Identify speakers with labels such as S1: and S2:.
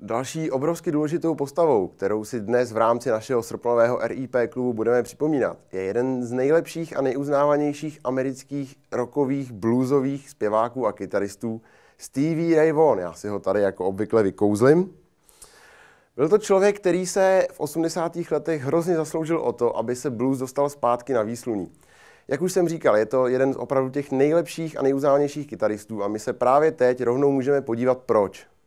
S1: Další obrovsky důležitou postavou, kterou si dnes v rámci našeho srpnového RIP klubu budeme připomínat, je jeden z nejlepších a nejuznávanějších amerických rokových, bluesových zpěváků a kytaristů Stevie Ray Vaughan. Já si ho tady jako obvykle vykouzlim. Byl to člověk, který se v 80. letech hrozně zasloužil o to, aby se blues dostal zpátky na výsluní. Jak už jsem říkal, je to jeden z opravdu těch nejlepších a nejuznávanějších kytaristů a my se právě teď rovnou můžeme podívat proč.